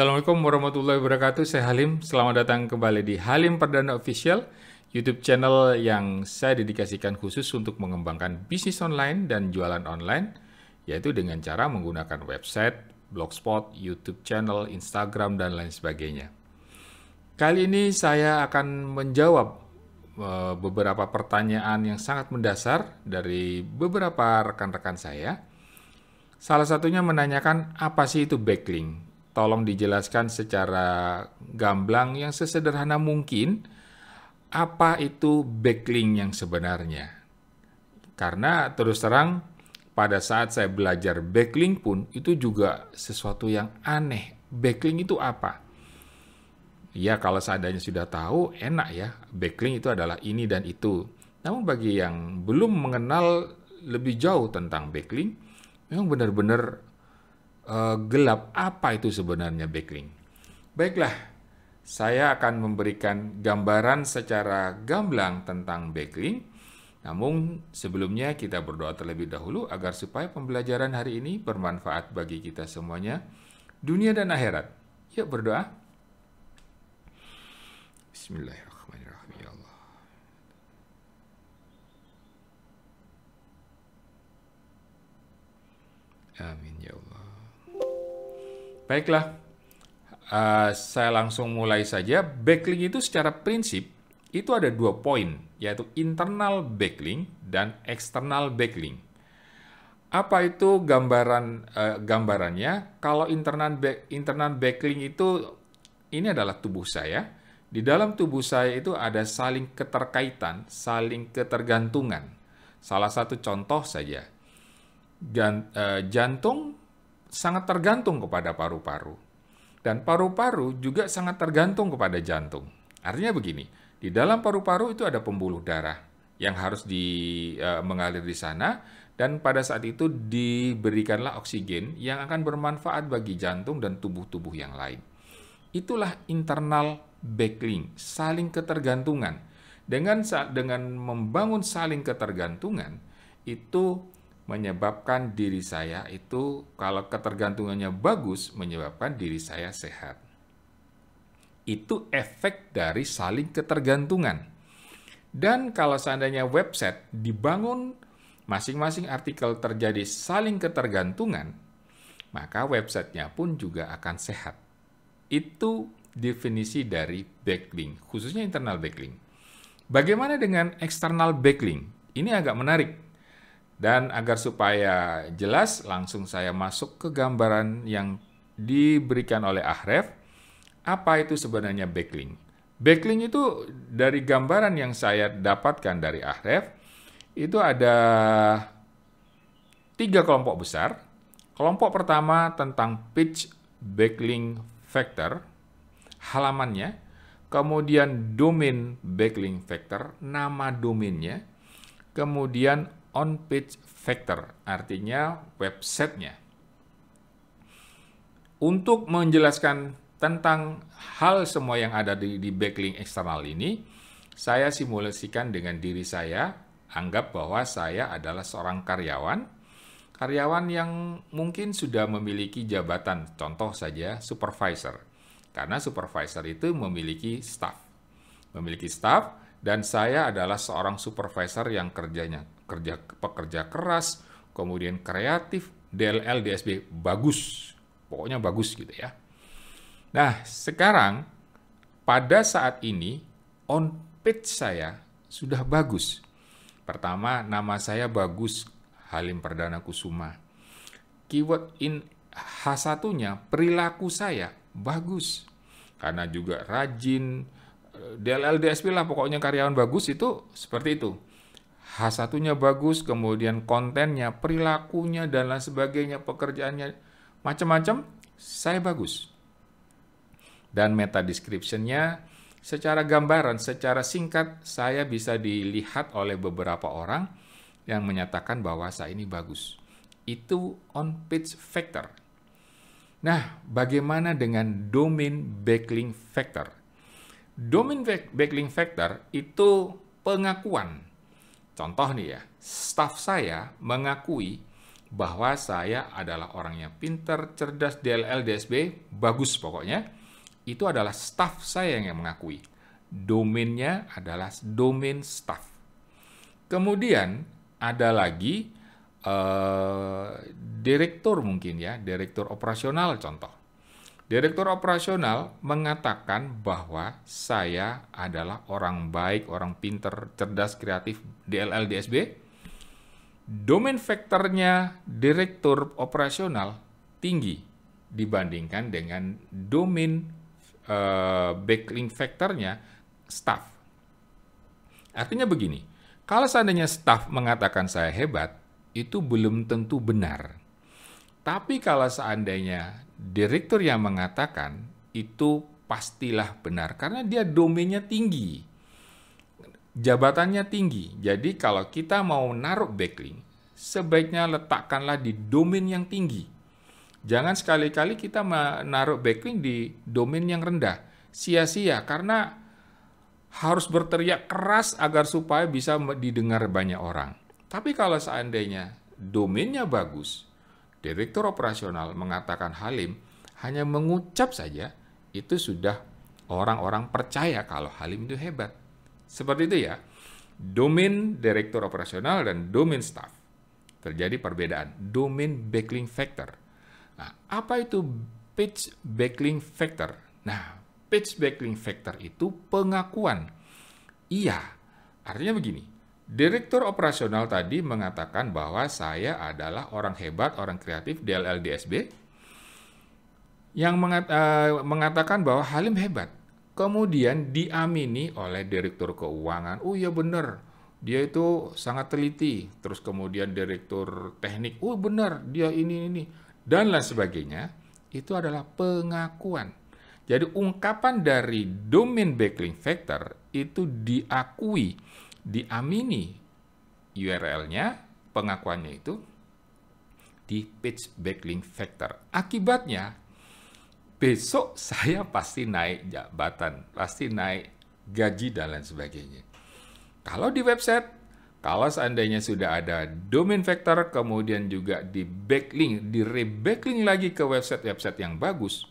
Assalamualaikum warahmatullahi wabarakatuh. Saya Halim. Selamat datang kembali di Halim Perdana Official, YouTube channel yang saya dedikasikan khusus untuk mengembangkan bisnis online dan jualan online, yaitu dengan cara menggunakan website, blogspot, YouTube channel, Instagram, dan lain sebagainya. Kali ini saya akan menjawab eh, beberapa pertanyaan yang sangat mendasar dari beberapa rekan-rekan saya. Salah satunya menanyakan apa sih itu backlink tolong dijelaskan secara gamblang yang sesederhana mungkin apa itu backlink yang sebenarnya. Karena terus terang pada saat saya belajar backlink pun itu juga sesuatu yang aneh. Backlink itu apa? Ya kalau seandainya sudah tahu enak ya. Backlink itu adalah ini dan itu. Namun bagi yang belum mengenal lebih jauh tentang backlink, memang benar-benar uh, gelap apa itu sebenarnya backlink. Baiklah, saya akan memberikan gambaran secara gamblang tentang backlink. Namun sebelumnya kita berdoa terlebih dahulu agar supaya pembelajaran hari ini bermanfaat bagi kita semuanya, dunia dan akhirat. Yuk berdoa. Bismillahirrahmanirrahim. Ya Allah. Amin ya Allah. Baiklah, uh, saya langsung mulai saja. Backlink itu secara prinsip itu ada dua poin, yaitu internal backlink dan external backlink. Apa itu gambaran uh, gambarannya? Kalau internal back, internal backlink itu ini adalah tubuh saya. Di dalam tubuh saya itu ada saling keterkaitan, saling ketergantungan. Salah satu contoh saja, eh, jantung sangat tergantung kepada paru-paru. Dan paru-paru juga sangat tergantung kepada jantung. Artinya begini, di dalam paru-paru itu ada pembuluh darah yang harus di, e, mengalir di sana dan pada saat itu diberikanlah oksigen yang akan bermanfaat bagi jantung dan tubuh-tubuh yang lain. Itulah internal backlink, saling ketergantungan. Dengan dengan membangun saling ketergantungan itu menyebabkan diri saya itu kalau ketergantungannya bagus menyebabkan diri saya sehat. Itu efek dari saling ketergantungan. Dan kalau seandainya website dibangun masing-masing artikel terjadi saling ketergantungan, maka websitenya pun juga akan sehat. Itu definisi dari backlink, khususnya internal backlink. Bagaimana dengan external backlink? Ini agak menarik dan agar supaya jelas, langsung saya masuk ke gambaran yang diberikan oleh Ahref. Apa itu sebenarnya backlink? Backlink itu dari gambaran yang saya dapatkan dari Ahref, itu ada tiga kelompok besar. Kelompok pertama tentang pitch backlink factor, halamannya, kemudian domain backlink factor, nama domainnya, kemudian on-page factor, artinya websitenya. Untuk menjelaskan tentang hal semua yang ada di, di backlink eksternal ini, saya simulasikan dengan diri saya, anggap bahwa saya adalah seorang karyawan, karyawan yang mungkin sudah memiliki jabatan, contoh saja supervisor, karena supervisor itu memiliki staff. Memiliki staff, dan saya adalah seorang supervisor yang kerjanya kerja pekerja keras, kemudian kreatif, DLL, DSB bagus. Pokoknya bagus gitu ya. Nah, sekarang pada saat ini on page saya sudah bagus. Pertama, nama saya bagus Halim Perdana Kusuma. Keyword in H1-nya perilaku saya bagus. Karena juga rajin, eh, DLL, DSP lah pokoknya karyawan bagus itu seperti itu. H1-nya bagus, kemudian kontennya, perilakunya, dan lain sebagainya, pekerjaannya, macam-macam, saya bagus. Dan meta description-nya, secara gambaran, secara singkat, saya bisa dilihat oleh beberapa orang yang menyatakan bahwa saya ini bagus. Itu on-page factor. Nah, bagaimana dengan domain backlink factor? Domain backlink factor itu pengakuan Contoh nih ya, staff saya mengakui bahwa saya adalah orang yang pinter, cerdas, DLL, DSB, bagus pokoknya. Itu adalah staff saya yang mengakui. Domainnya adalah domain staff. Kemudian ada lagi eh, direktur mungkin ya, direktur operasional contoh. Direktur operasional mengatakan bahwa saya adalah orang baik, orang pinter, cerdas, kreatif DLL DSB. Domain faktornya direktur operasional tinggi dibandingkan dengan domain uh, backlink faktornya staff. Artinya begini, kalau seandainya staff mengatakan saya hebat, itu belum tentu benar. Tapi kalau seandainya direktur yang mengatakan itu pastilah benar karena dia domainnya tinggi. Jabatannya tinggi. Jadi kalau kita mau naruh backlink, sebaiknya letakkanlah di domain yang tinggi. Jangan sekali-kali kita menaruh backlink di domain yang rendah. Sia-sia karena harus berteriak keras agar supaya bisa didengar banyak orang. Tapi kalau seandainya domainnya bagus, Direktur Operasional mengatakan Halim hanya mengucap saja itu sudah orang-orang percaya kalau Halim itu hebat. Seperti itu ya. Domain Direktur Operasional dan Domain Staff. Terjadi perbedaan. Domain Backlink Factor. Nah, apa itu pitch Backlink Factor? Nah, pitch Backlink Factor itu pengakuan. Iya, artinya begini. Direktur operasional tadi mengatakan bahwa saya adalah orang hebat, orang kreatif di LLDSB yang mengat, uh, mengatakan bahwa Halim hebat. Kemudian diamini oleh direktur keuangan, oh iya benar, dia itu sangat teliti. Terus kemudian direktur teknik, oh benar, dia ini ini dan lain sebagainya. Itu adalah pengakuan. Jadi ungkapan dari domain backlink factor itu diakui diamini URL-nya, pengakuannya itu di page backlink factor Akibatnya besok saya pasti naik jabatan, pasti naik gaji dan lain sebagainya. Kalau di website kalau seandainya sudah ada domain factor kemudian juga di backlink, di rebacklink lagi ke website-website yang bagus,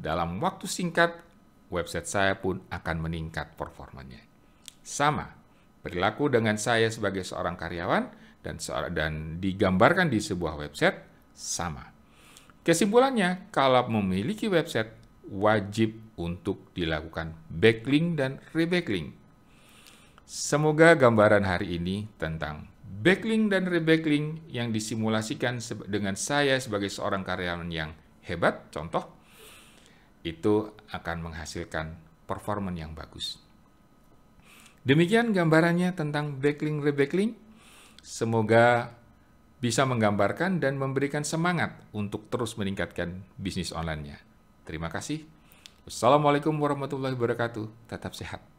dalam waktu singkat, website saya pun akan meningkat performanya. Sama, berlaku dengan saya sebagai seorang karyawan dan, dan digambarkan di sebuah website sama. Kesimpulannya, kalau memiliki website, wajib untuk dilakukan backlink dan rebacklink. Semoga gambaran hari ini tentang backlink dan rebacklink yang disimulasikan dengan saya sebagai seorang karyawan yang hebat, contoh, itu akan menghasilkan performa yang bagus. Demikian gambarannya tentang backlink rebacklink. Semoga bisa menggambarkan dan memberikan semangat untuk terus meningkatkan bisnis online Terima kasih. Wassalamualaikum warahmatullahi wabarakatuh. Tetap sehat.